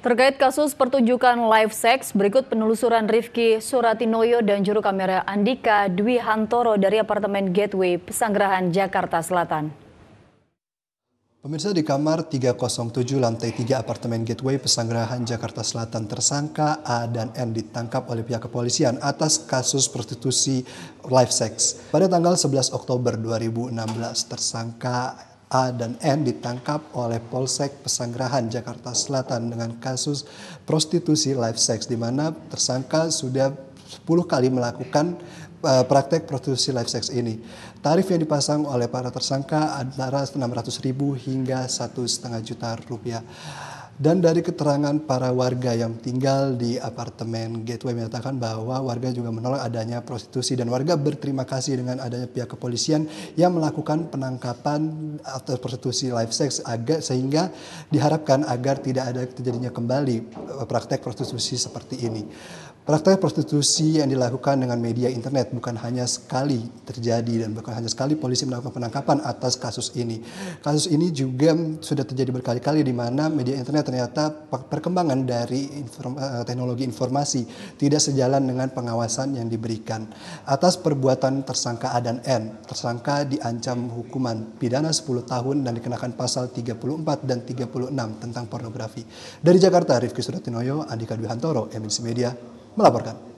Terkait kasus pertunjukan live sex, berikut penelusuran Rifki Suratinoyo dan juru kamera Andika Dwi Hantoro dari apartemen Gateway, Pesanggerahan, Jakarta Selatan. Pemirsa di kamar 307 lantai 3 apartemen Gateway Pesanggerahan Jakarta Selatan tersangka A dan N ditangkap oleh pihak kepolisian atas kasus prostitusi live sex. Pada tanggal 11 Oktober 2016 tersangka A dan N ditangkap oleh Polsek Pesanggerahan Jakarta Selatan dengan kasus prostitusi live sex di mana tersangka sudah 10 kali melakukan uh, praktek prostitusi live sex ini. Tarif yang dipasang oleh para tersangka antara 600.000 hingga satu setengah juta rupiah. Dan dari keterangan para warga yang tinggal di apartemen Gateway menyatakan bahwa warga juga menolak adanya prostitusi dan warga berterima kasih dengan adanya pihak kepolisian yang melakukan penangkapan atau prostitusi live sex agar sehingga diharapkan agar tidak ada terjadinya kembali eh, praktek prostitusi seperti ini. Praktek prostitusi yang dilakukan dengan media internet bukan hanya sekali terjadi dan bukan hanya sekali polisi melakukan penangkapan atas kasus ini. Kasus ini juga sudah terjadi berkali-kali di mana media internet ternyata perkembangan dari inform, eh, teknologi informasi tidak sejalan dengan pengawasan yang diberikan. Atas perbuatan tersangka A dan N, tersangka diancam hukuman pidana 10 tahun dan dikenakan pasal 34 dan 36 tentang pornografi. Dari Jakarta, Rifki Suratinoyo, Andika Dwi Hantoro, MNC Media, melaporkan.